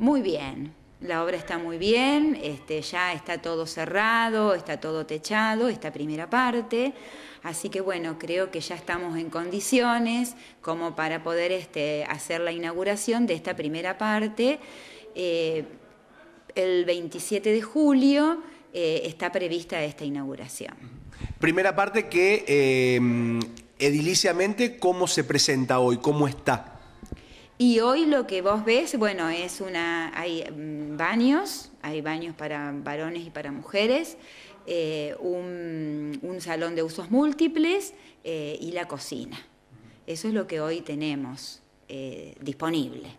Muy bien, la obra está muy bien, este, ya está todo cerrado, está todo techado, esta primera parte, así que bueno, creo que ya estamos en condiciones como para poder este, hacer la inauguración de esta primera parte. Eh, el 27 de julio eh, está prevista esta inauguración. Primera parte que eh, ediliciamente, ¿cómo se presenta hoy? ¿Cómo está? Y hoy lo que vos ves, bueno, es una, hay mm, baños, hay baños para varones y para mujeres, eh, un, salón de usos múltiples eh, y la cocina. Eso es lo que hoy tenemos eh, disponible.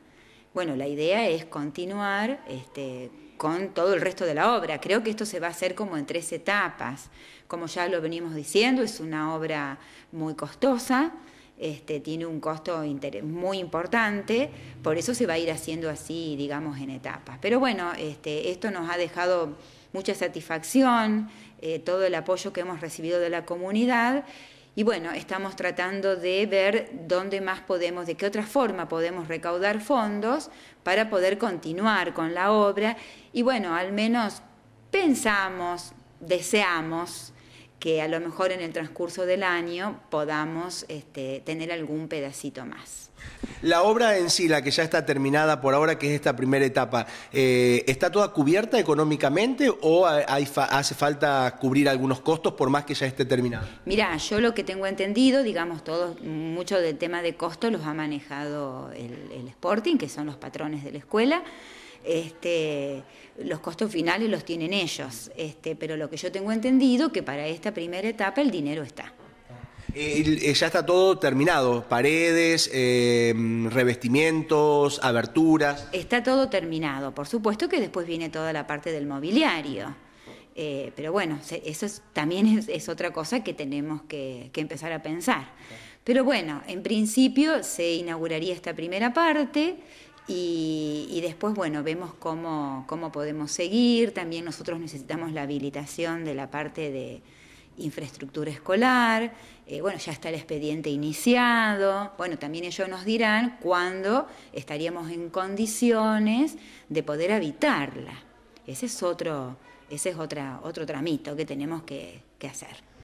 Bueno, la idea es continuar este, con todo el resto de la obra. Creo que esto se va a hacer como en tres etapas. Como ya lo venimos diciendo, es una obra muy costosa. Este, tiene un costo muy importante, por eso se va a ir haciendo así, digamos, en etapas. Pero bueno, este, esto nos ha dejado mucha satisfacción, eh, todo el apoyo que hemos recibido de la comunidad. Y bueno, estamos tratando de ver dónde más podemos, de qué otra forma podemos recaudar fondos para poder continuar con la obra. Y bueno, al menos pensamos, deseamos que a lo mejor en el transcurso del año podamos este, tener algún pedacito más. La obra en sí, la que ya está terminada por ahora, que es esta primera etapa, eh, ¿está toda cubierta económicamente o hace falta cubrir algunos costos por más que ya esté terminada? Mira, yo lo que tengo entendido, digamos, todos mucho del tema de costos los ha manejado el Sporting, que son los patrones de la escuela este, los costos finales los tienen ellos, este, pero lo que yo tengo entendido que para esta primera etapa el dinero está. Eh, eh, ya está todo terminado, paredes, eh, revestimientos, aberturas. Está todo terminado, por supuesto que después viene toda la parte del mobiliario. pero bueno, eso también es, otra cosa que tenemos que empezar a pensar. Pero bueno, en principio se inauguraría esta primera parte y, después, bueno, vemos cómo, cómo podemos seguir. También nosotros necesitamos la habilitación de la parte de infraestructura escolar. Eh, bueno, ya está el expediente iniciado. Bueno, también ellos nos dirán cuándo estaríamos en condiciones de poder habitarla. Ese es otro, ese es otra, otro tramito que tenemos que hacer.